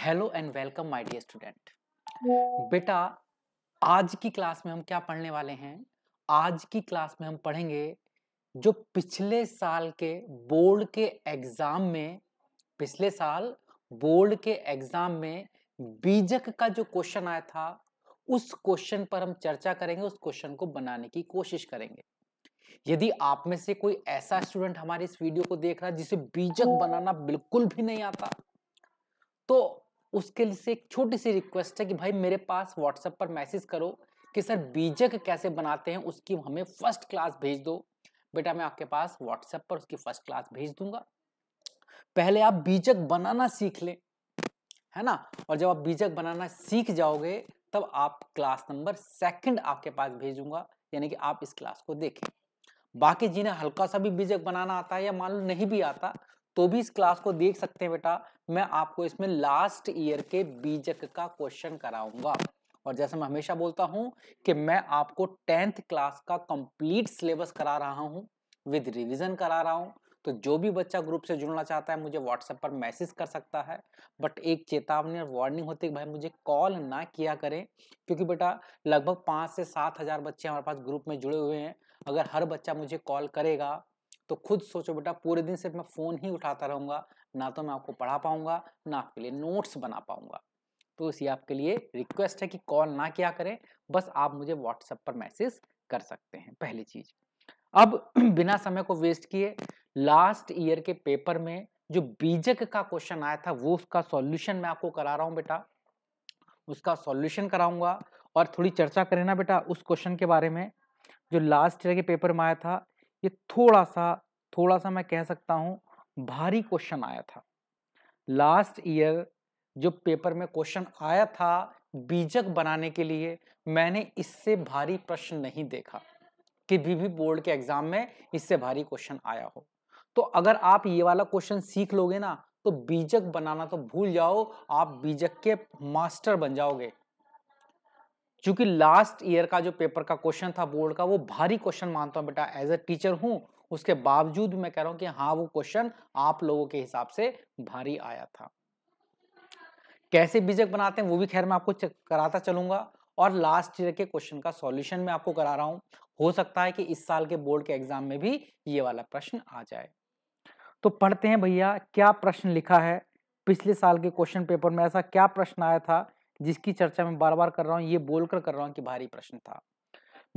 Hello and welcome my dear student बेटा आज की क्लास में हम क्या पढ़ने वाले हैं आज की क्लास में हम पढ़ेंगे जो पिछले साल के बोर्ड के एग्जाम में पिछले साल बोर्ड के एग्जाम में बीजक का जो क्वेश्चन आया था उस क्वेश्चन पर हम चर्चा करेंगे उस क्वेश्चन को बनाने की कोशिश करेंगे यदि आप में से कोई ऐसा स्टूडेंट हमारे इस वीडियो को देख रहा है जिसे बीजक बनाना बिल्कुल भी नहीं आता तो उसके लिए एक छोटी सी रिक्वेस्ट है कि भाई मेरे पास व्हाट्सएप पर मैसेज करो कि सर बीजक कैसे बनाते हैं उसकी हमें फर्स्ट क्लास भेज दो बेटा मैं आपके पास व्हाट्सएप पर उसकी फर्स्ट क्लास भेज दूंगा पहले आप बीजक बनाना सीख लें है ना और जब आप बीजक बनाना सीख जाओगे तब आप क्लास नंबर सेकंड आपके पास भेजूंगा यानी कि आप इस क्लास को देखें बाकी जिन्हें हल्का सा भी बीजक बनाना आता है या मान लो नहीं भी आता तो भी इस क्लास को देख सकते हैं बेटा मैं आपको इसमें लास्ट ईयर के बीजक e का क्वेश्चन कराऊंगा और जैसे मैं हमेशा बोलता हूं कि मैं आपको टेंथ क्लास का कंप्लीट सिलेबस करा रहा हूं विद रिवीजन करा रहा हूं तो जो भी बच्चा ग्रुप से जुड़ना चाहता है मुझे व्हाट्सएप पर मैसेज कर सकता है बट एक चेतावनी और वार्निंग होती है भाई मुझे कॉल ना किया करें क्योंकि बेटा लगभग पाँच से सात हज़ार बच्चे हमारे पास ग्रुप में जुड़े हुए हैं अगर हर बच्चा मुझे कॉल करेगा तो खुद सोचो बेटा पूरे दिन सिर्फ मैं फ़ोन ही उठाता रहूंगा ना तो मैं आपको पढ़ा पाऊंगा ना आपके लिए नोट्स बना पाऊंगा तो इसी आपके लिए रिक्वेस्ट है कि कॉल ना किया करें बस आप मुझे व्हाट्सएप पर मैसेज कर सकते हैं पहली चीज़ अब बिना समय को वेस्ट किए लास्ट ईयर के पेपर में जो बीजक का क्वेश्चन आया था वो उसका सॉल्यूशन मैं आपको करा रहा हूँ बेटा उसका सॉल्यूशन कराऊंगा और थोड़ी चर्चा करें ना बेटा उस क्वेश्चन के बारे में जो लास्ट ईयर के पेपर में आया था ये थोड़ा सा थोड़ा सा मैं कह सकता हूँ भारी क्वेश्चन आया था लास्ट ईयर जो पेपर में क्वेश्चन आया था बीजक बनाने के लिए मैंने इससे भारी प्रश्न नहीं देखा कि बीबी बोर्ड के एग्जाम में इससे भारी क्वेश्चन आया हो तो अगर आप ये वाला क्वेश्चन सीख लोगे ना तो बीजक बनाना तो भूल जाओ आप बीजक के मास्टर बन जाओगे चूंकि लास्ट ईयर का जो पेपर का क्वेश्चन था बोर्ड का वो भारी क्वेश्चन मानता हूँ बेटा एज ए टीचर हूँ उसके बावजूद मैं कह रहा हूँ कि हाँ वो क्वेश्चन आप लोगों के हिसाब से भारी आया था कैसे बीजक बनाते हैं वो भी खैर मैं आपको कराता चलूंगा और लास्ट ईयर के क्वेश्चन का सॉल्यूशन मैं आपको करा रहा हूँ हो सकता है कि इस साल के बोर्ड के एग्जाम में भी ये वाला प्रश्न आ जाए तो पढ़ते हैं भैया क्या प्रश्न लिखा है पिछले साल के क्वेश्चन पेपर में ऐसा क्या प्रश्न आया था जिसकी चर्चा मैं बार बार कर रहा हूँ ये बोलकर कर रहा हूँ कि भारी प्रश्न था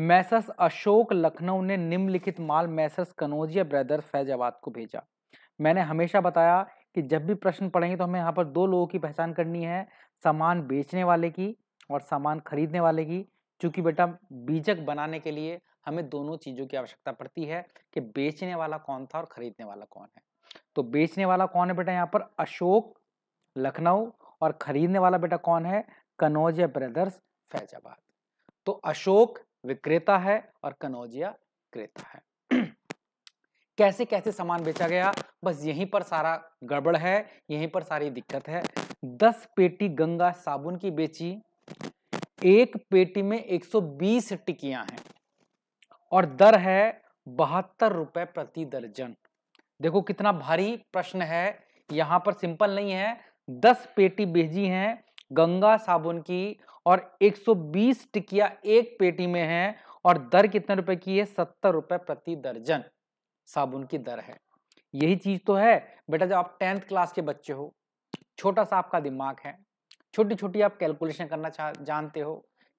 मैसस अशोक लखनऊ ने निम्नलिखित माल मैसस कनौजिया ब्रदर फैजाबाद को भेजा मैंने हमेशा बताया कि जब भी प्रश्न पढ़ेंगे तो हमें यहाँ पर दो लोगों की पहचान करनी है सामान बेचने वाले की और सामान खरीदने वाले की चूँकि बेटा बीजक बनाने के लिए हमें दोनों चीज़ों की आवश्यकता पड़ती है कि बेचने वाला कौन था और खरीदने वाला कौन है तो बेचने वाला कौन है बेटा यहाँ पर अशोक लखनऊ और खरीदने वाला बेटा कौन है कनौजिया ब्रदर्स फैजाबाद तो अशोक विक्रेता है और कनौजिया क्रेता है कैसे कैसे सामान बेचा गया बस यहीं पर सारा गड़बड़ है यहीं पर सारी दिक्कत है दस पेटी गंगा साबुन की बेची एक पेटी में 120 टिकियां हैं और दर है बहत्तर रुपए प्रति दर्जन देखो कितना भारी प्रश्न है यहां पर सिंपल नहीं है दस पेटी भेजी हैं गंगा साबुन की और 120 टिकिया एक पेटी में है और दर कितने रुपए की है सत्तर रुपए प्रति दर्जन साबुन की दर है यही चीज तो है बेटा जब आप टेंथ क्लास के बच्चे हो छोटा सा आपका दिमाग है छोटी छोटी आप कैलकुलेशन करना जानते हो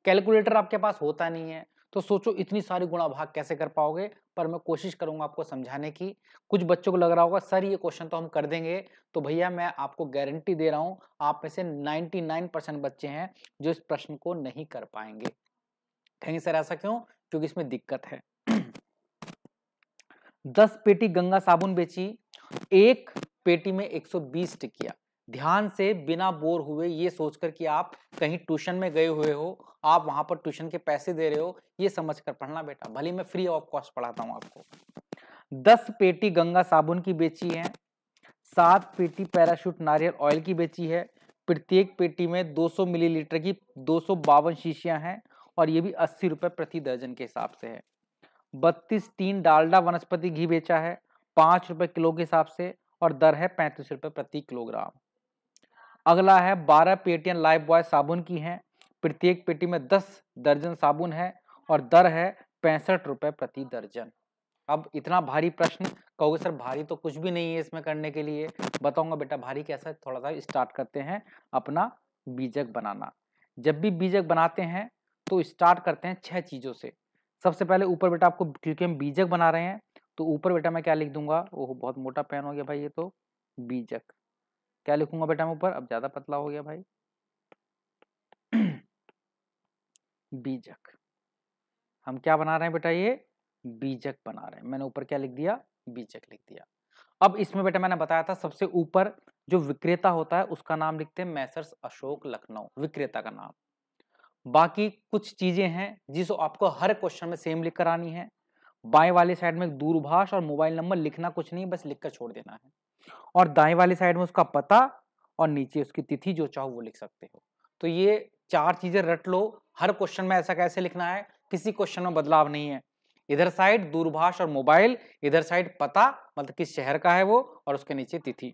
कैलकुलेटर आपके पास होता नहीं है तो सोचो इतनी सारी गुणा भाग कैसे कर पाओगे पर मैं कोशिश करूंगा आपको समझाने की कुछ बच्चों को लग रहा होगा सर ये क्वेश्चन तो हम कर देंगे तो भैया मैं आपको गारंटी दे रहा हूं आप में से 99 परसेंट बच्चे हैं जो इस प्रश्न को नहीं कर पाएंगे कहेंगे सर ऐसा क्यों क्योंकि इसमें दिक्कत है दस पेटी गंगा साबुन बेची एक पेटी में एक बीस टिकिया ध्यान से बिना बोर हुए ये सोचकर कि आप कहीं ट्यूशन में गए हुए हो आप वहां पर ट्यूशन के पैसे दे रहे हो ये समझ कर पढ़ना बेटा भले मैं फ्री ऑफ कॉस्ट पढ़ाता हूँ आपको दस पेटी गंगा साबुन की बेची है सात पेटी पैराशूट नारियल ऑयल की बेची है प्रत्येक पेटी में 200 मिलीलीटर की दो सौ शीशियां हैं और ये भी अस्सी रुपये प्रति दर्जन के हिसाब से है बत्तीस तीन डालडा वनस्पति घी बेचा है पाँच रुपये किलो के हिसाब से और दर है पैंतीस रुपये प्रति किलोग्राम अगला है बारह पेटियां लाइफ बॉय साबुन की हैं प्रत्येक पेटी में दस दर्जन साबुन है और दर है पैंसठ रुपये प्रति दर्जन अब इतना भारी प्रश्न कहोगे सर भारी तो कुछ भी नहीं है इसमें करने के लिए बताऊंगा बेटा भारी कैसा है थोड़ा सा स्टार्ट करते हैं अपना बीजक बनाना जब भी बीजक बनाते हैं तो स्टार्ट करते हैं छह चीज़ों से सबसे पहले ऊपर बेटा आपको क्योंकि हम बीजक बना रहे हैं तो ऊपर बेटा मैं क्या लिख दूंगा ओह बहुत मोटा पेन हो गया भाई ये तो बीजक क्या लिखूंगा बेटा मैं ऊपर अब ज्यादा पतला हो गया भाई बीजक हम क्या बना रहे हैं बेटा ये बीजक बना रहे हैं मैंने ऊपर क्या लिख दिया बीजक लिख दिया अब इसमें बेटा मैंने बताया था सबसे ऊपर जो विक्रेता होता है उसका नाम लिखते हैं मैसर्स अशोक लखनऊ विक्रेता का नाम बाकी कुछ चीजें हैं जिसको आपको हर क्वेश्चन में सेम लिख कर आनी है बाएं वाले साइड में दूरभाष और मोबाइल नंबर लिखना कुछ नहीं बस लिख कर छोड़ देना है और दाएं वाली साइड में उसका पता और नीचे उसकी तिथि जो चाहो वो लिख सकते हो तो ये चार चीजें रट लो हर क्वेश्चन में ऐसा कैसे लिखना है किसी क्वेश्चन में बदलाव नहीं है इधर साइड दूरभाष और मोबाइल इधर साइड पता मतलब किस शहर का है वो और उसके नीचे तिथि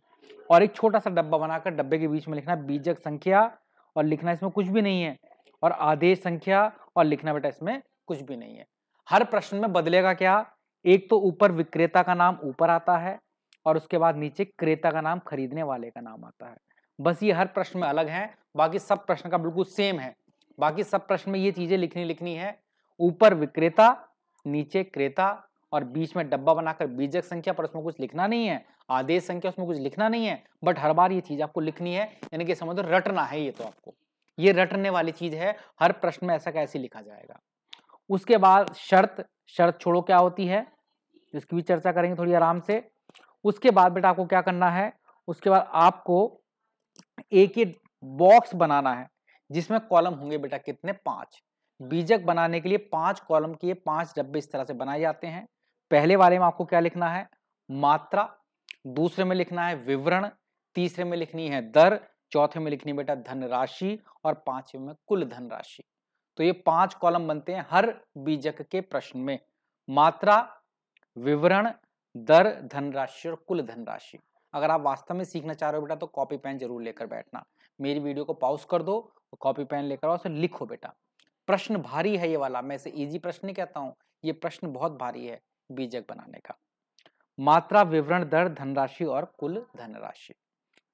और एक छोटा सा डब्बा बनाकर डब्बे के बीच में लिखना बीजक संख्या और लिखना इसमें कुछ भी नहीं है और आदेश संख्या और लिखना बेटा इसमें कुछ भी नहीं है हर प्रश्न में बदलेगा क्या एक तो ऊपर विक्रेता का नाम ऊपर आता है और उसके बाद नीचे क्रेता का नाम खरीदने वाले का नाम आता है बस ये हर प्रश्न में अलग है बाकी सब प्रश्न का बिल्कुल सेम है बाकी सब प्रश्न में ये चीजें लिखनी लिखनी है ऊपर विक्रेता नीचे क्रेता और बीच में डब्बा बनाकर बीजक संख्या पर उसमें कुछ लिखना नहीं है आदेश संख्या उसमें कुछ लिखना नहीं है बट हर बार ये चीज आपको लिखनी है यानी कि समझो रटना है ये तो आपको ये रटने वाली चीज है हर प्रश्न में ऐसा कैसे लिखा जाएगा उसके बाद शर्त शर्त छोड़ो क्या होती है इसकी भी चर्चा करेंगे थोड़ी आराम से उसके बाद बेटा आपको क्या करना है उसके बाद आपको एक ही बॉक्स बनाना है जिसमें कॉलम होंगे बेटा कितने पांच बीजक बनाने के लिए पांच कॉलम के पांच डब्बे इस तरह से बनाए जाते हैं पहले वाले में आपको क्या लिखना है मात्रा दूसरे में लिखना है विवरण तीसरे में लिखनी है दर चौथे में लिखनी बेटा धनराशि और पांचवे में कुल धनराशि तो ये पांच कॉलम बनते हैं हर बीजक के प्रश्न में मात्रा विवरण दर धनराशि और कुल धनराशि अगर आप वास्तव में सीखना चाह रहे हो बेटा तो कॉपी पेन जरूर लेकर बैठना मेरी वीडियो को पॉज कर दो और कॉपी पेन लेकर आओ उसे लिखो बेटा प्रश्न भारी है ये वाला मैं इसे इजी प्रश्न नहीं कहता हूँ ये प्रश्न बहुत भारी है बीजक बनाने का मात्रा विवरण दर धनराशि और कुल धनराशि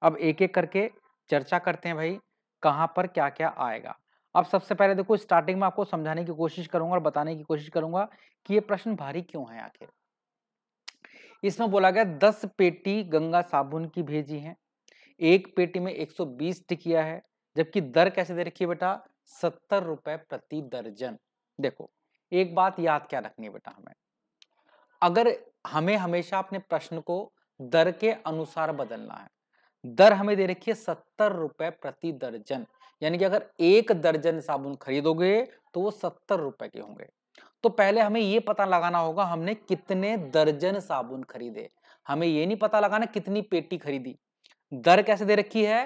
अब एक एक करके चर्चा करते हैं भाई कहाँ पर क्या क्या आएगा अब सबसे पहले देखो स्टार्टिंग में आपको समझाने की कोशिश करूंगा और बताने की कोशिश करूंगा कि ये प्रश्न भारी क्यों है आखिर इसमें बोला गया दस पेटी गंगा साबुन की भेजी है एक पेटी में एक बीस टिकिया है जबकि दर कैसे दे रखी है बेटा सत्तर रुपए प्रति दर्जन देखो एक बात याद क्या रखनी है बेटा हमें अगर हमें हमेशा अपने प्रश्न को दर के अनुसार बदलना है दर हमें दे रखी है सत्तर रुपए प्रति दर्जन यानी कि अगर एक दर्जन साबुन खरीदोगे तो वो सत्तर रुपए के होंगे तो पहले हमें ये पता लगाना होगा हमने कितने दर्जन साबुन खरीदे हमें ये नहीं पता लगाना कितनी पेटी खरीदी दर कैसे दे रखी है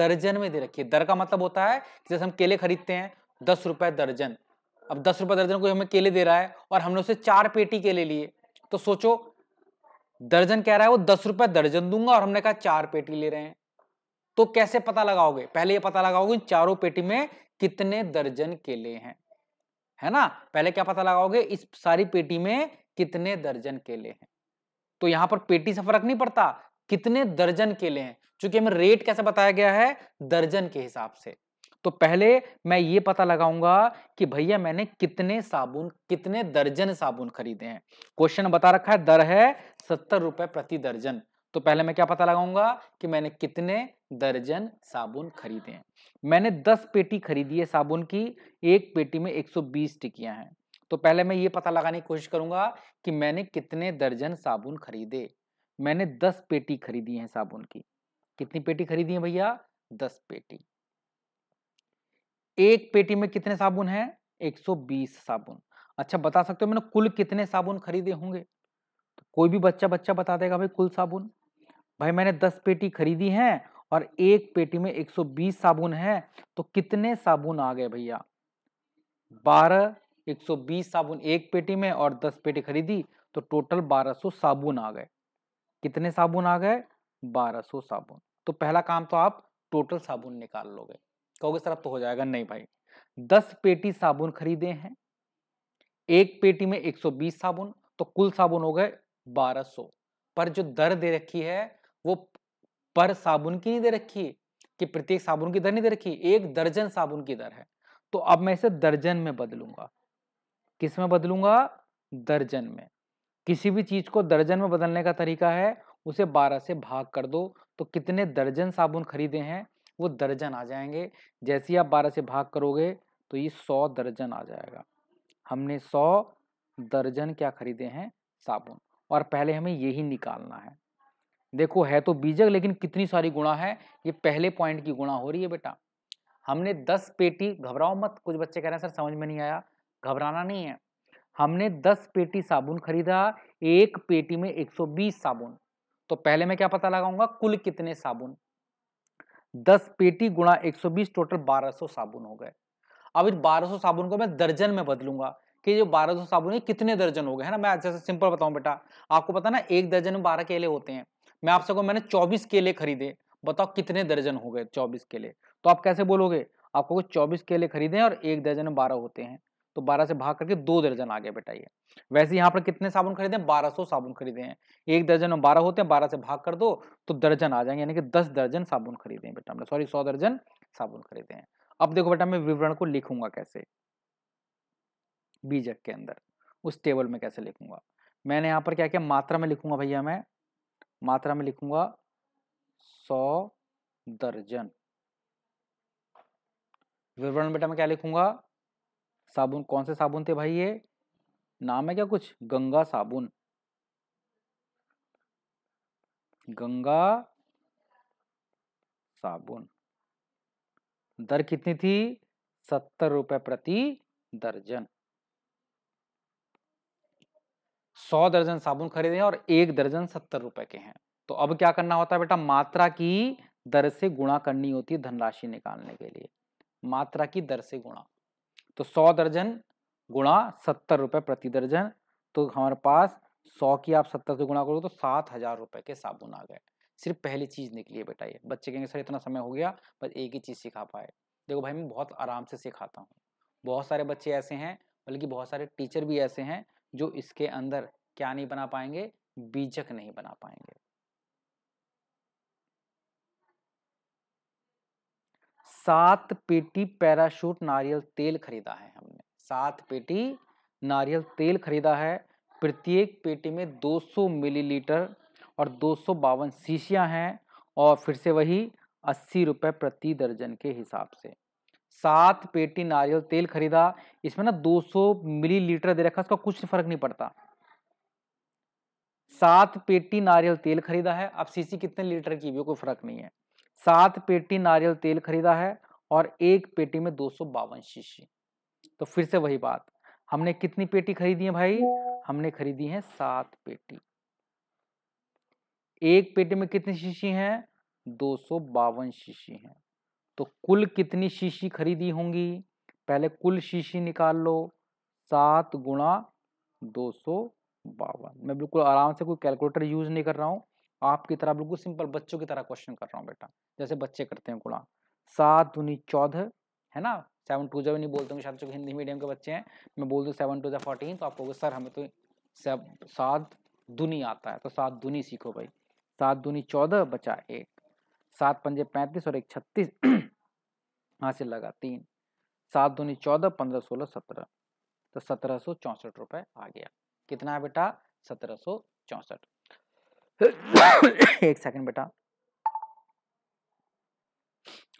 दर्जन में दे रखी है दर का मतलब होता है कि जैसे हम केले खरीदते हैं दस रुपए दर्जन अब दस रुपए दर्जन कोई हमें केले दे रहा है और हमने उसे चार पेटी केले लिए तो सोचो दर्जन कह रहा है वो दस रुपए दर्जन दूंगा और हमने कहा चार पेटी ले रहे हैं तो कैसे पता लगाओगे पहले ये पता लगाओगे चारों पेटी में कितने दर्जन केले हैं है ना पहले क्या पता लगाओगे इस सारी पेटी में कितने दर्जन केले हैं तो यहां पर पेटी से फर्क नहीं पड़ता कितने दर्जन केले हैं चूंकि हमें रेट कैसे बताया गया है दर्जन के हिसाब से तो पहले मैं ये पता लगाऊंगा कि भैया मैंने कितने साबुन कितने दर्जन साबुन खरीदे हैं क्वेश्चन बता रखा है दर है सत्तर रुपए प्रति दर्जन तो पहले मैं क्या पता लगाऊंगा कि मैंने कितने दर्जन साबुन खरीदे मैंने 10 पेटी खरीदी है साबुन की एक पेटी में 120 टिकियां हैं तो पहले मैं ये पता लगाने की कोशिश करूंगा कि मैंने कितने दर्जन साबुन खरीदे मैंने 10 पेटी खरीदी है साबुन की कितनी पेटी खरीदी है भैया 10 पेटी एक पेटी में कितने साबुन है 120 साबुन अच्छा बता सकते हो मैंने कुल कितने साबुन खरीदे होंगे तो कोई भी बच्चा बच्चा बता देगा भाई कुल साबुन भाई मैंने 10 पेटी खरीदी हैं और एक पेटी में 120 साबुन है तो कितने साबुन आ गए भैया 12 120 साबुन एक पेटी में और 10 पेटी खरीदी तो टोटल 1200 साबुन आ गए कितने साबुन आ गए 1200 साबुन तो पहला काम तो आप टोटल साबुन निकाल लोगे कहोगे सर अब तो हो जाएगा नहीं भाई 10 पेटी साबुन खरीदे हैं एक पेटी में 120 साबुन तो कुल साबुन हो गए 1200 पर जो दर दे रखी है वो पर साबुन की नहीं दे रखी है कि प्रत्येक साबुन की दर नहीं दे रखी एक दर्जन साबुन की दर है तो अब मैं इसे दर्जन में बदलूंगा किस में बदलूंगा दर्जन में किसी भी चीज को दर्जन में बदलने का तरीका है उसे 12 से भाग कर दो तो कितने दर्जन साबुन खरीदे हैं वो दर्जन आ जाएंगे जैसे ही आप 12 से भाग करोगे तो ये 100 दर्जन आ जाएगा हमने 100 दर्जन क्या खरीदे हैं साबुन और पहले हमें यही निकालना है देखो है तो बीजक लेकिन कितनी सारी गुणा है ये पहले पॉइंट की गुणा हो रही है बेटा हमने दस पेटी घबराओ मत कुछ बच्चे कह रहे हैं सर समझ में नहीं आया घबराना नहीं है हमने दस पेटी साबुन खरीदा एक पेटी में बीस साबुन तो पहले मैं क्या पता लगाऊंगा कुल कितने साबुन दस पेटी गुणा बीस टोटल 1200 साबुन हो गए अब इन 1200 साबुन को मैं दर्जन में बदलूंगा कि जो 1200 साबुन है कितने दर्जन हो गए है ना मैं अच्छे से सिंपल बताऊं बेटा आपको पता ना एक दर्जन में बारह केले होते हैं मैं आपसे कहूँ मैंने चौबीस केले खरीदे बताओ कितने दर्जन हो गए चौबीस केले तो आप कैसे बोलोगे आपको चौबीस केले खरीदे और एक दर्जन बारह होते हैं तो 12 से भाग करके दो दर्जन आ बेटा ये वैसे यहाँ पर कितने साबुन खरीदे बारह सौ साबुन खरीदे हैं एक दर्जन में बारह होते हैं बारह से भाग कर दो तो दर्जन आ जाएंगे यानी कि दस दर्जन साबुन खरीदे हैं बेटा हमने सॉरी सौ दर्जन साबुन खरीदे हैं अब देखो बेटा मैं विवरण को लिखूंगा कैसे बीजक के अंदर उस टेबल में कैसे लिखूंगा मैंने यहाँ पर क्या क्या मात्रा में लिखूंगा भैया मैं मात्रा में लिखूंगा सौ दर्जन विवरण बेटा मैं क्या लिखूंगा साबुन कौन से साबुन थे भाई ये नाम है क्या कुछ गंगा साबुन गंगा साबुन दर कितनी थी सत्तर रुपए प्रति दर्जन सौ दर्जन साबुन खरीदे और एक दर्जन सत्तर रुपए के हैं तो अब क्या करना होता है बेटा मात्रा की दर से गुणा करनी होती है धनराशि निकालने के लिए मात्रा की दर से गुणा तो सौ दर्जन गुणा सत्तर रुपए प्रति दर्जन तो हमारे पास सौ की आप सत्तर से गुणा करोगे तो सात हजार रुपए के साबुन आ गए सिर्फ पहली चीज निकली है बेटा ये बच्चे कहेंगे सर इतना समय हो गया बस एक ही चीज सिखा पाए देखो भाई मैं बहुत आराम से सिखाता हूँ बहुत सारे बच्चे ऐसे हैं बल्कि बहुत सारे टीचर भी ऐसे हैं जो इसके अंदर क्या नहीं बना पाएंगे बीजक नहीं बना पाएंगे सात पेटी पैराशूट नारियल तेल खरीदा है हमने सात पेटी नारियल तेल खरीदा है प्रत्येक पेटी में 200 मिलीलीटर और दो सौ बावन शीशियाँ हैं और फिर से वही अस्सी रुपये प्रति दर्जन के हिसाब से सात पेटी नारियल तेल खरीदा इसमें ना 200 मिलीलीटर दे रखा उसका कुछ फर्क नहीं पड़ता सात पेटी नारियल तेल खरीदा है अब सीसी कितने लीटर की भी कोई फर्क नहीं है सात पेटी नारियल तेल खरीदा है और एक पेटी में दो शीशी तो फिर से वही बात हमने कितनी पेटी खरीदी है भाई हमने खरीदी है सात पेटी एक पेटी में कितनी शीशी हैं दो सौ बावन शीशी हैं तो कुल कितनी शीशी खरीदी होंगी पहले कुल शीशी निकाल लो सात गुणा दो सौ बावन मैं बिल्कुल आराम से कोई कैलकुलेटर यूज़ नहीं कर रहा हूँ आपकी तरह बिल्कुल सिंपल बच्चों की तरह क्वेश्चन कर रहा हूँ बेटा जैसे बच्चे करते हैं गुणा सात दुनी चौदह है ना सेवन टू जब नहीं बोलते हूँ शायद हिंदी मीडियम के बच्चे हैं मैं बोल दूँ सेवन टू जो फोर्टीन तो आप कहोगे सर हमें तो सात दुनी आता है तो सात दुनी सीखो भाई सात दुनी चौदह बचा एक सात पंजे पैंतीस और एक छत्तीस से लगा तीन सात दूनी चौदह पंद्रह सोलह सत्रह तो सत्रह सौ चौंसठ रुपए आ गया कितना है बेटा सत्रह सौ चौंसठ एक सेकंड बेटा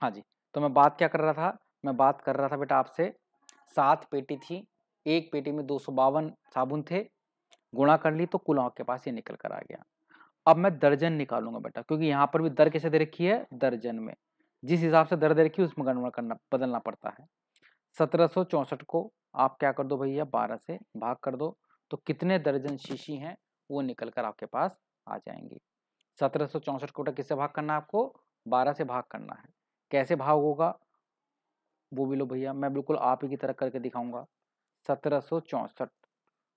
हाँ जी तो मैं बात क्या कर रहा था मैं बात कर रहा था बेटा आपसे सात पेटी थी एक पेटी में दो सौ बावन साबुन थे गुणा कर ली तो कुल आपके पास ये निकल कर आ गया अब मैं दर्जन निकालूंगा बेटा क्योंकि यहाँ पर भी दर कैसे दे रखी है दर्जन में जिस हिसाब से दर दे रखी है उसमें गणना करना बदलना पड़ता है सत्रह को आप क्या कर दो भैया बारह से भाग कर दो तो कितने दर्जन शीशी हैं वो निकल कर आपके पास आ जाएंगे सत्रह को किससे भाग करना है आपको बारह से भाग करना है कैसे भाग होगा वो भी लो भैया मैं बिल्कुल आप ही की तरह करके दिखाऊंगा सत्रह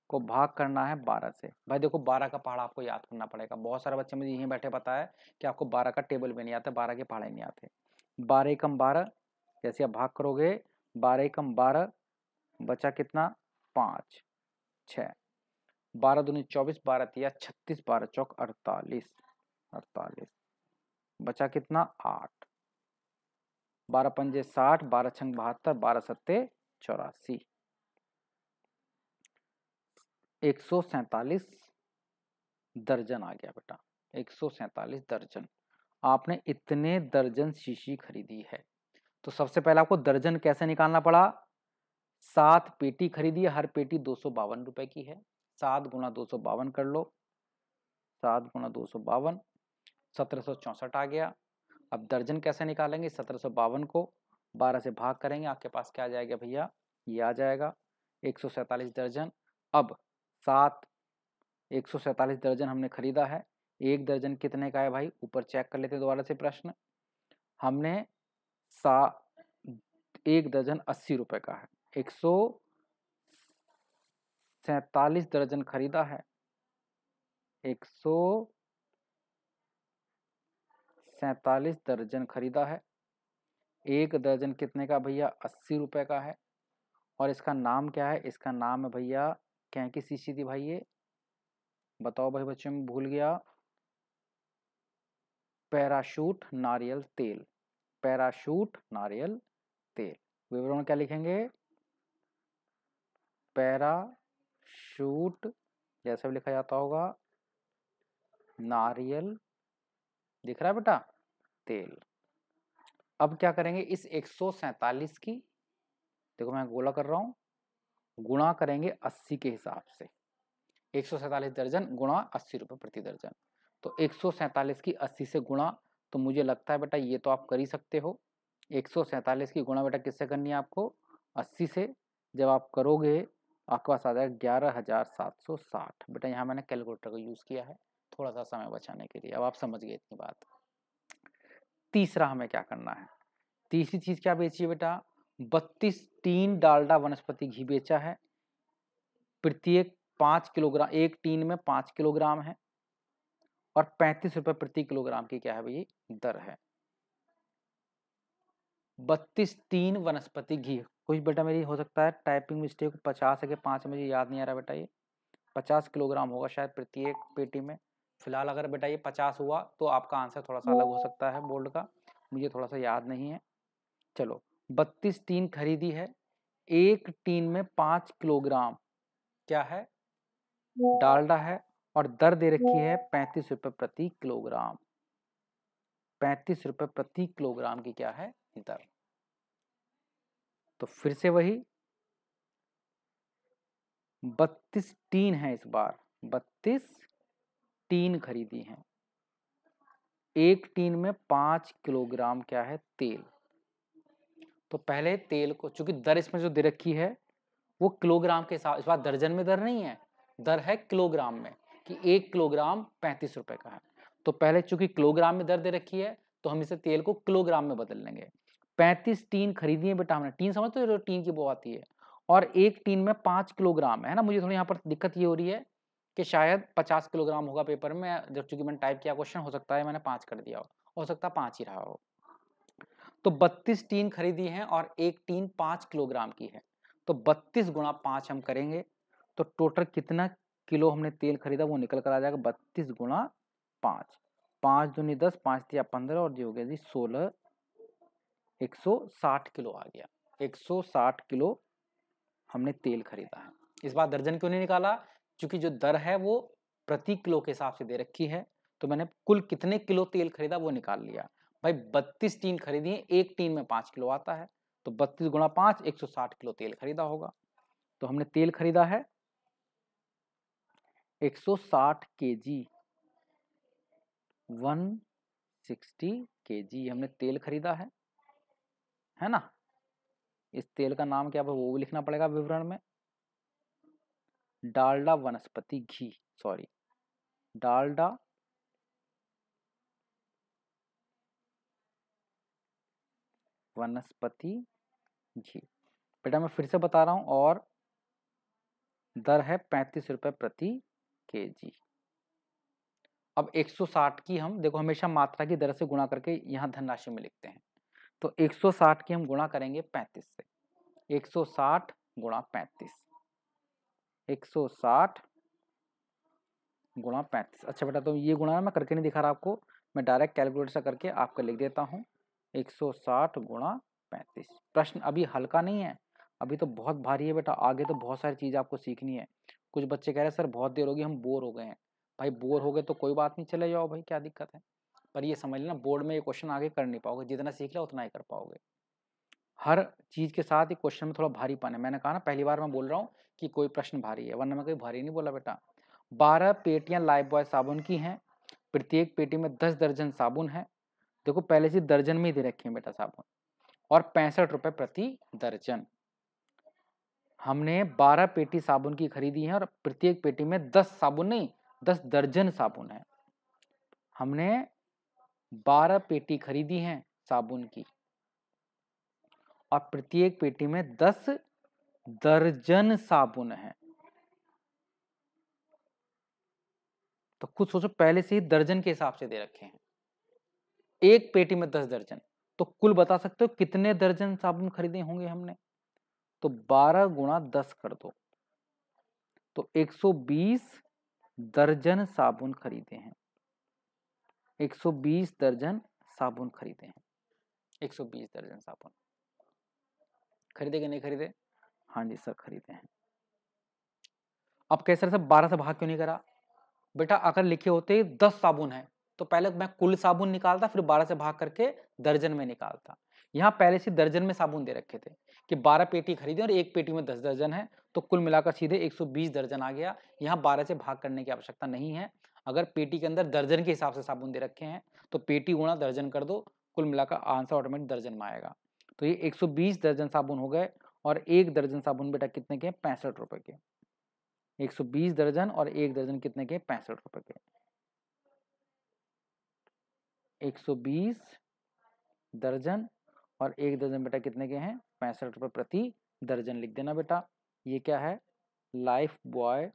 को भाग करना है बारह से भाई देखो बारह का पहाड़ा आपको याद करना पड़ेगा बहुत सारे बच्चे मुझे यहीं बैठे पता है कि आपको बारह का टेबल भी नहीं आता बारह के पहाड़े नहीं आते बारह कम बारह जैसे आप भाग करोगे बारह कम बारह बचा कितना पाँच छ बारह दूनी चौबीस बारह तीस छत्तीस बारह चौक अड़तालीस अड़तालीस बचा कितना आठ बारह पंजे साठ बारह छंग बहत्तर बारह सत्ते चौरासी एक सौ सैतालीस दर्जन आ गया बेटा एक सौ सैतालीस दर्जन आपने इतने दर्जन शीशी खरीदी है तो सबसे पहले आपको दर्जन कैसे निकालना पड़ा सात पेटी खरीदी हर पेटी दो सौ बावन रुपए की है सात गुना दो सौ बावन कर लो सात गुना दो सौ बावन सत्रह सौ चौसठ आ गया अब दर्जन कैसे निकालेंगे सत्रह सौ बावन को बारह से भाग करेंगे आपके पास क्या आ जाएगा भैया ये आ जाएगा एक सौ सैतालीस दर्जन अब सात एक सौ सैंतालीस दर्जन हमने खरीदा है एक दर्जन कितने का है भाई ऊपर चेक कर लेते दोबारा से प्रश्न हमने सा एक दर्जन अस्सी रुपये का है एक सौ सैतालीस दर्जन खरीदा है एक सौ सैतालीस दर्जन खरीदा है एक दर्जन कितने का भैया अस्सी रुपये का है और इसका नाम क्या है इसका नाम है भैया क्या की शीशी थी भाई ये बताओ भाई बच्चों में भूल गया पैराशूट नारियल तेल पैराशूट नारियल तेल विवरण क्या लिखेंगे पैराशूट जैसे भी लिखा जाता होगा नारियल दिख रहा है बेटा तेल अब क्या करेंगे इस एक की देखो मैं गोला कर रहा हूं गुणा करेंगे अस्सी के हिसाब से एक दर्जन गुणा अस्सी रुपये प्रति दर्जन तो एक की अस्सी से गुणा तो मुझे लगता है बेटा ये तो आप कर ही सकते हो एक की गुणा बेटा किससे करनी है आपको अस्सी से जब आप करोगे आपके पास आ जाएगा ग्यारह हज़ार सात सौ साठ बेटा यहाँ मैंने कैलकुलेटर का यूज़ किया है थोड़ा सा समय बचाने के लिए अब आप समझ गए इतनी बात तीसरा हमें क्या करना है तीसरी चीज़ क्या बेचिए बेटा बत्तीस टीन डालडा वनस्पति घी बेचा है प्रत्येक पाँच किलोग्राम एक टीन में पाँच किलोग्राम है और पैंतीस रुपये प्रति किलोग्राम की क्या है भाई दर है बत्तीस तीन वनस्पति घी कुछ बेटा मेरी हो सकता है टाइपिंग मिस्टेक पचास है कि पाँच मुझे याद नहीं आ रहा बेटा ये पचास किलोग्राम होगा शायद प्रत्येक पेटी में फिलहाल अगर बेटा ये पचास हुआ तो आपका आंसर थोड़ा सा अलग हो सकता है बोल्ड का मुझे थोड़ा सा याद नहीं है चलो बत्तीस टीन खरीदी है एक टीन में पांच किलोग्राम क्या है डालडा है और दर दे रखी है पैंतीस रुपये प्रति किलोग्राम पैंतीस रुपये प्रति किलोग्राम की क्या है दर तो फिर से वही बत्तीस टीन है इस बार बत्तीस टीन खरीदी है एक टीन में पांच किलोग्राम क्या है तेल तो पहले तेल को चूंकि दर इसमें जो दे रखी है वो किलोग्राम के हिसाब इस बार दर्जन में दर नहीं है दर है किलोग्राम में कि एक किलोग्राम पैंतीस रुपए का है तो पहले चूंकि किलोग्राम में दर दे रखी है तो हम इसे तेल को किलोग्राम में बदल लेंगे पैंतीस टीन खरीदी है बेटा हमने टीन समझते हो तो टीन की वो आती है और एक टीन में पाँच किलोग्राम है ना मुझे थोड़ी यहाँ पर दिक्कत ये हो रही है कि शायद पचास किलोग्राम होगा पेपर में जब चूंकि मैंने टाइप किया क्वेश्चन हो सकता है मैंने पाँच कर दिया हो हो सकता है पाँच ही रहा हो तो 32 टीन खरीदी है और एक टीन पांच किलोग्राम की है तो 32 गुणा पाँच हम करेंगे तो टोटल कितना किलो हमने तेल खरीदा वो निकल कर आ जाएगा बत्तीस गुणा पाँच पाँच दूनी दस पाँच दिया पंद्रह और जी हो गया जी सोलह एक सौ साठ किलो आ गया एक सौ साठ किलो हमने तेल खरीदा है इस बार दर्जन क्यों नहीं निकाला क्योंकि जो दर है वो प्रति किलो के हिसाब से दे रखी है तो मैंने कुल कितने किलो तेल खरीदा वो निकाल लिया भाई बत्तीस टीन खरीदी है एक टीन में पांच किलो आता है तो बत्तीस गुणा पांच एक सौ साठ किलो तेल खरीदा होगा तो हमने तेल खरीदा है एक सौ साठ के जी वन सिक्सटी के जी हमने तेल खरीदा है है ना इस तेल का नाम क्या वो भी लिखना पड़ेगा विवरण में डालडा वनस्पति घी सॉरी डालडा वनस्पति घी बेटा मैं फिर से बता रहा हूँ और दर है पैंतीस रुपये प्रति के जी अब 160 की हम देखो हमेशा मात्रा की दर से गुणा करके यहाँ धनराशि में लिखते हैं तो 160 की हम गुणा करेंगे 35 से 160 सौ साठ गुणा पैंतीस एक गुणा पैंतीस अच्छा बेटा तो ये गुणा मैं करके नहीं दिखा रहा आपको मैं डायरेक्ट कैलकुलेटर से करके आपको लिख देता हूँ 160 गुणा पैंतीस प्रश्न अभी हल्का नहीं है अभी तो बहुत भारी है बेटा आगे तो बहुत सारी चीज़ आपको सीखनी है कुछ बच्चे कह रहे हैं सर बहुत देर होगी हम बोर हो गए हैं भाई बोर हो गए तो कोई बात नहीं चले जाओ भाई क्या दिक्कत है पर ये समझ लेना बोर्ड में ये क्वेश्चन आगे कर नहीं पाओगे जितना सीख लिया उतना ही कर पाओगे हर चीज़ के साथ ये क्वेश्चन में थोड़ा भारी पाना है मैंने कहा ना पहली बार मैं बोल रहा हूँ कि कोई प्रश्न भारी है वरना मैं कोई भारी नहीं बोला बेटा बारह पेटियाँ लाइफ बॉय साबुन की हैं प्रत्येक पेटी में दस दर्जन साबुन है देखो पहले से दर्जन में ही दे रखे हैं बेटा साबुन और पैंसठ रुपये प्रति दर्जन हमने 12 पेटी साबुन की खरीदी है और प्रत्येक पेटी में 10 साबुन नहीं 10 दर्जन साबुन है हमने 12 पेटी खरीदी है साबुन की और प्रत्येक पेटी में 10 दर्जन साबुन है तो खुद सोचो पहले से ही दर्जन के हिसाब से दे रखे हैं एक पेटी में दस दर्जन तो कुल बता सकते हो कितने दर्जन साबुन खरीदे होंगे हमने तो बारह गुणा दस कर दो तो बीस दर्जन साबुन खरीदे हैं सौ बीस दर्जन साबुन खरीदे हैं एक सौ बीस दर्जन साबुन खरीदे कि नहीं खरीदे हाँ जी सर खरीदे हैं अब कैसे सर बारह से भाग क्यों नहीं करा बेटा अगर लिखे होते दस साबुन है तो पहले मैं कुल साबुन निकालता फिर बारह से भाग करके दर्जन में निकालता यहाँ पहले से दर्जन में साबुन दे रखे थे कि बारह पेटी खरीदे और एक पेटी में दस दर्जन है तो कुल मिलाकर सीधे 120 दर्जन आ गया यहाँ बारह से भाग करने की आवश्यकता नहीं है अगर पेटी के अंदर दर्जन के हिसाब से साबुन दे रखे हैं तो पेटी गुणा दर्जन कर दो कुल मिलाकर आंसर ऑटोमेटिक दर्जन में आएगा तो ये बीस दर्जन साबुन हो गए और एक दर्जन साबुन बेटा कितने के पैंसठ रुपए के बीस दर्जन और एक दर्जन कितने के पैंसठ रुपए के 120 दर्जन और एक दर्जन बेटा कितने के हैं पैंसठ रुपये प्रति दर्जन लिख देना बेटा ये क्या है लाइफ बॉय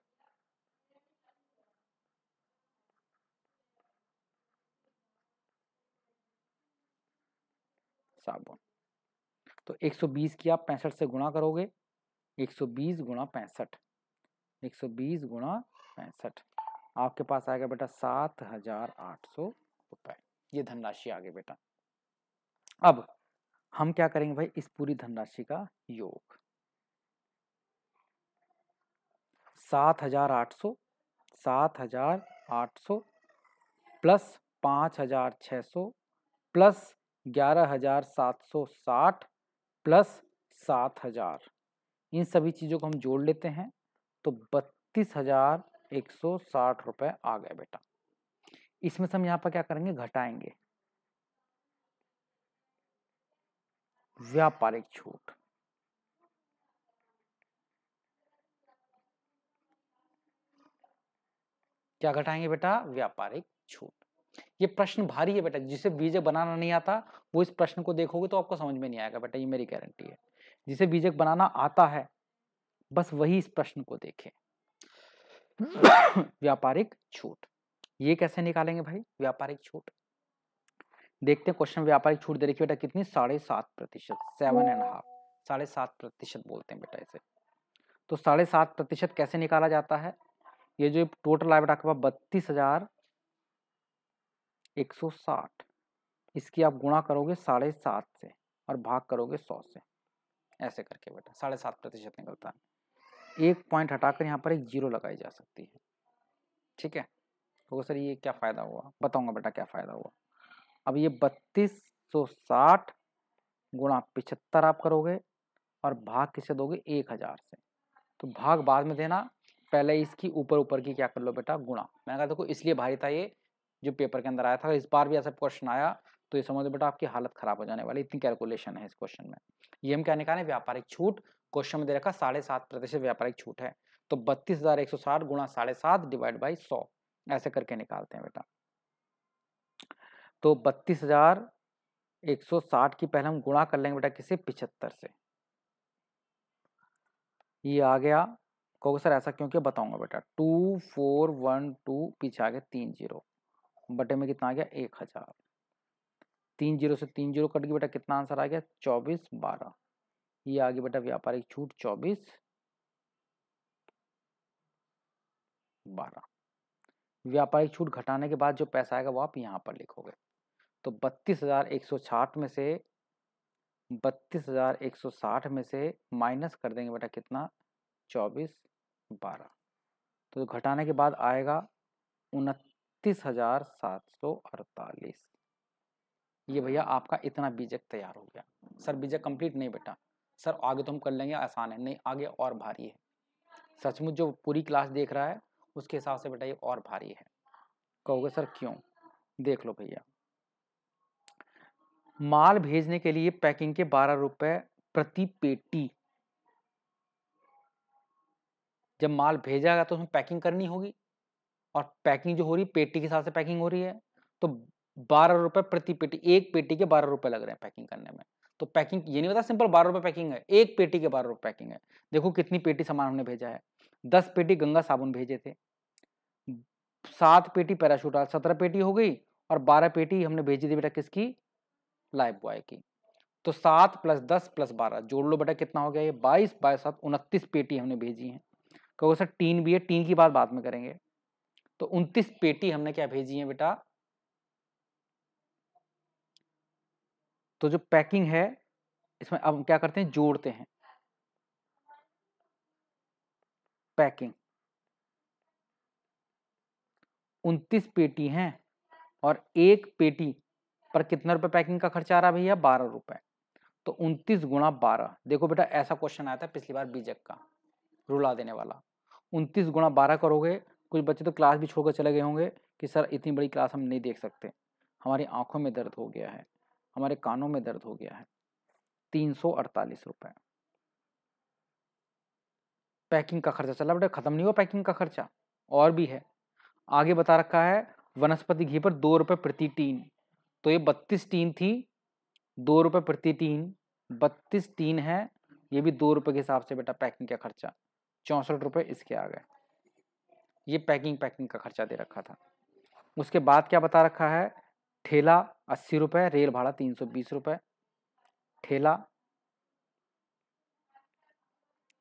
साबुन तो 120 की आप पैंसठ से गुणा करोगे 120 गुणा पैंसठ बीस गुणा पैंसठ आपके पास आएगा बेटा सात हजार आठ सौ ये धनराशि आ गई बेटा अब हम क्या करेंगे भाई इस पूरी धनराशि का योग सात हजार आठ सौ सात हजार आठ सौ प्लस पाँच हजार छ सौ प्लस ग्यारह हजार सात सौ साठ प्लस सात हजार इन सभी चीज़ों को हम जोड़ लेते हैं तो बत्तीस हजार एक सौ साठ रुपये आ गए बेटा इसमें से हम यहाँ पर क्या करेंगे घटाएंगे व्यापारिक छूट क्या घटाएंगे बेटा व्यापारिक छूट ये प्रश्न भारी है बेटा जिसे बीजक बनाना नहीं आता वो इस प्रश्न को देखोगे तो आपको समझ में नहीं आएगा बेटा ये मेरी गारंटी है जिसे बीजक बनाना आता है बस वही इस प्रश्न को देखे व्यापारिक छूट ये कैसे निकालेंगे भाई व्यापारिक छूट देखते हैं क्वेश्चन व्यापारिक छूट दे रखी बेटा कितनी साढ़े सात प्रतिशत सेवन एंड हाफ साढ़े सात प्रतिशत बोलते हैं बेटा इसे तो साढ़े सात प्रतिशत कैसे निकाला जाता है ये जो टोटल आया बेटा आपके पास बत्तीस हजार एक सौ साठ इसकी आप गुणा करोगे साढ़े सात से और भाग करोगे सौ से ऐसे करके बेटा साढ़े सात प्रतिशत निकलता है एक पॉइंट हटाकर यहाँ पर एक जीरो लगाई जा सकती है ठीक है तो सर ये क्या फ़ायदा हुआ बताऊंगा बेटा क्या फ़ायदा हुआ अब ये बत्तीस सौ साठ गुणा पिछहत्तर आप करोगे और भाग किसे दोगे एक हज़ार से तो भाग बाद में देना पहले इसकी ऊपर ऊपर की क्या कर लो बेटा गुणा मैंने कहा देखो इसलिए भारी था ये जो पेपर के अंदर आया था इस बार भी ऐसा क्वेश्चन आया तो ये समझ लो बेटा आपकी हालत खराब हो जाने वाली इतनी कैलकुलेशन है इस क्वेश्चन में ये हम क्या निकालें व्यापारिक छूट क्वेश्चन में दे रखा साढ़े सात प्रतिशत व्यापारिक छूट है तो बत्तीस हज़ार एक सौ साठ गुणा साढ़े सात डिवाइड बाई सौ ऐसे करके निकालते हैं बेटा तो बत्तीस हजार एक सौ साठ की पहले हम गुणा कर लेंगे बेटा किसे पिछहत्तर से ये आ गया कहोगे सर ऐसा क्योंकि बताऊंगा बेटा टू फोर वन टू पीछे आ गया तीन जीरो बटे में कितना आ गया एक हजार तीन जीरो से तीन जीरो कट गया बेटा कितना आंसर आ गया चौबीस बारह ये आ गया बेटा व्यापारिक छूट चौबीस बारह व्यापारिक छूट घटाने के बाद जो पैसा आएगा वो आप यहाँ पर लिखोगे तो बत्तीस हज़ार एक सौ साठ में से बत्तीस हज़ार एक सौ साठ में से माइनस कर देंगे बेटा कितना चौबीस बारह तो घटाने के बाद आएगा उनतीस हज़ार सात सौ अड़तालीस ये भैया हाँ। आपका इतना बीजक तैयार हो गया सर बीजक कंप्लीट नहीं बेटा सर आगे तो हम कर लेंगे आसान है नहीं आगे और भारी है सचमुच जो पूरी क्लास देख रहा है उसके हिसाब से बेटा ये और भारी है कहोगे सर क्यों देख लो भैया माल भेजने के लिए पैकिंग के बारह रुपए प्रति पेटी जब माल भेजा गया तो उसमें पैकिंग करनी होगी और पैकिंग जो हो रही पेटी के हिसाब से पैकिंग हो रही है तो बारह रुपए प्रति पेटी एक पेटी के बारह रुपए लग रहे हैं पैकिंग करने में तो पैकिंग ये नहीं पता सिंपल बारह रुपए पैकिंग है एक पेटी के बारह रुपए पैकिंग है देखो कितनी पेटी सामान हमने भेजा है दस पेटी गंगा साबुन भेजे थे सात पेटी पैराशूट ऑयल सत्रह पेटी हो गई और बारह पेटी हमने भेजी थी बेटा किसकी लाइफ बॉय की तो सात प्लस दस प्लस बारह जोड़ लो बेटा कितना हो गया ये बाईस बाईस सात उनतीस पेटी हमने भेजी हैं कहो सर टीन भी है टीन की बात बाद में करेंगे तो उनतीस पेटी हमने क्या भेजी है बेटा तो जो पैकिंग है इसमें अब हम क्या करते हैं जोड़ते हैं पैकिंग उनतीस पेटी हैं और एक पेटी पर कितना रुपए पैकिंग का खर्चा आ रहा है भैया बारह रुपए तो उनतीस गुणा बारह देखो बेटा ऐसा क्वेश्चन आया था पिछली बार बीजक का रुला देने वाला उनतीस गुणा बारह करोगे कुछ बच्चे तो क्लास भी छोड़कर चले गए होंगे कि सर इतनी बड़ी क्लास हम नहीं देख सकते हमारी आंखों में दर्द हो गया है हमारे कानों में दर्द हो गया है तीन सौ अड़तालीस रुपये पैकिंग का खर्चा चला बेटा ख़त्म नहीं हुआ पैकिंग का खर्चा और भी है आगे बता रखा है वनस्पति घी पर दो रुपये प्रति टीन तो ये बत्तीस टीन थी दो रुपये प्रति टीन बत्तीस टीन है ये भी दो रुपये के हिसाब से बेटा पैकिंग का खर्चा चौंसठ रुपये इसके आ गए ये पैकिंग पैकिंग का खर्चा दे रखा था उसके बाद क्या बता रखा है ठेला अस्सी रुपये रेल भाड़ा तीन सौ बीस रुपये ठेला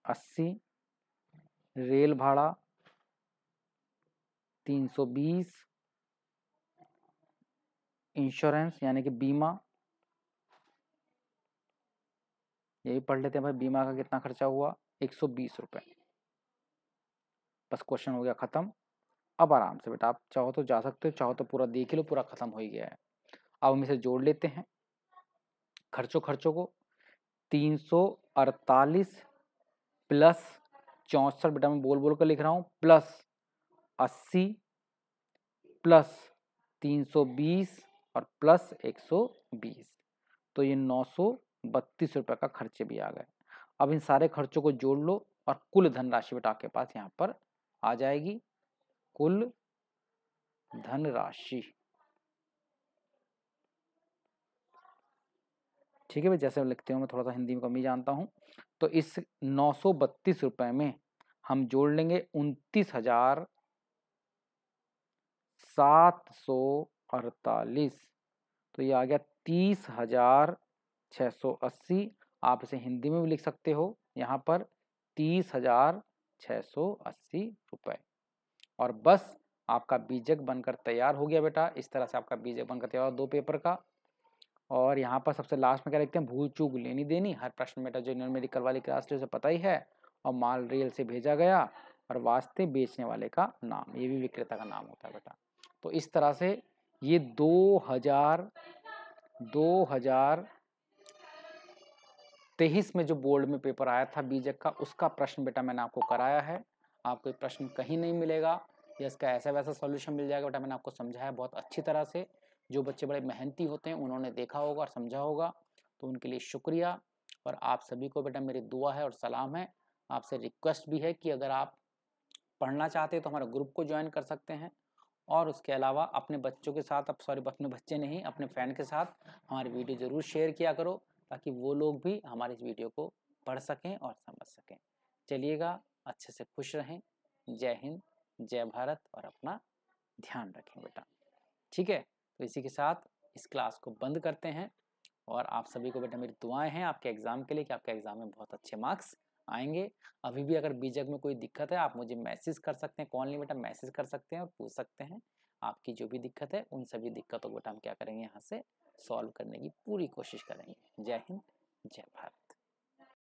अस्सी रेल भाड़ा 320 इंश्योरेंस यानी कि बीमा यही पढ़ लेते हैं भाई बीमा का कितना खर्चा हुआ एक सौ बीस रुपये बस क्वेश्चन हो गया ख़त्म अब आराम से बेटा आप चाहो तो जा सकते हो चाहो तो पूरा देख लो पूरा ख़त्म हो ही गया है अब हम इसे जोड़ लेते हैं खर्चों खर्चों को तीन सौ अड़तालीस प्लस चौंसठ बेटा मैं बोल बोल कर लिख रहा हूँ प्लस अस्सी प्लस तीन सौ बीस और प्लस एक सौ बीस तो ये नौ सौ बत्तीस रुपये का खर्चे भी आ गए अब इन सारे खर्चों को जोड़ लो और कुल धनराशि बेटा आपके पास यहाँ पर आ जाएगी कुल धनराशि ठीक है भाई जैसे मैं लिखते हूँ मैं थोड़ा सा हिंदी में कमी जानता हूँ तो इस नौ सौ बत्तीस में हम जोड़ लेंगे उनतीस हजार सात सौ अड़तालीस तो ये आ गया तीस हजार छः सौ अस्सी आप इसे हिंदी में भी लिख सकते हो यहाँ पर तीस हजार छः सौ अस्सी रुपये और बस आपका बीजक बनकर तैयार हो गया बेटा इस तरह से आपका बीजक बनकर तैयार दो पेपर का और यहाँ पर सबसे लास्ट में क्या लिखते हैं भूल चूक लेनी देनी हर प्रश्न में जनरल मेडिकल वाले क्लास से पता ही है और माल रेल से भेजा गया और वास्ते बेचने वाले का नाम ये भी विक्रेता का नाम होता है बेटा तो इस तरह से ये दो हजार दो हजार तेईस में जो बोर्ड में पेपर आया था बीजेक e का उसका प्रश्न बेटा मैंने आपको कराया है आपको प्रश्न कहीं नहीं मिलेगा या इसका ऐसा वैसा सॉल्यूशन मिल जाएगा बेटा मैंने आपको समझाया बहुत अच्छी तरह से जो बच्चे बड़े मेहनती होते हैं उन्होंने देखा होगा और समझा होगा तो उनके लिए शुक्रिया और आप सभी को बेटा मेरी दुआ है और सलाम है आपसे रिक्वेस्ट भी है कि अगर आप पढ़ना चाहते हैं तो हमारे ग्रुप को ज्वाइन कर सकते हैं और उसके अलावा अपने बच्चों के साथ अब सॉरी अपने बच्चे नहीं अपने फ्रेंड के साथ हमारी वीडियो ज़रूर शेयर किया करो ताकि वो लोग भी हमारे इस वीडियो को पढ़ सकें और समझ सकें चलिएगा अच्छे से खुश रहें जय हिंद जय भारत और अपना ध्यान रखें बेटा ठीक है तो इसी के साथ इस क्लास को बंद करते हैं और आप सभी को बेटा मेरी दुआएं हैं आपके एग्ज़ाम के लिए कि आपके एग्ज़ाम में बहुत अच्छे मार्क्स आएंगे अभी भी अगर बीजक में कोई दिक्कत है आप मुझे मैसेज कर सकते हैं कौन नहीं बेटा मैसेज कर सकते हैं और पूछ सकते हैं आपकी जो भी दिक्कत है उन सभी दिक्कतों को बेटा हम क्या करेंगे यहाँ से सॉल्व करने की पूरी कोशिश करेंगे जय हिंद जय भारत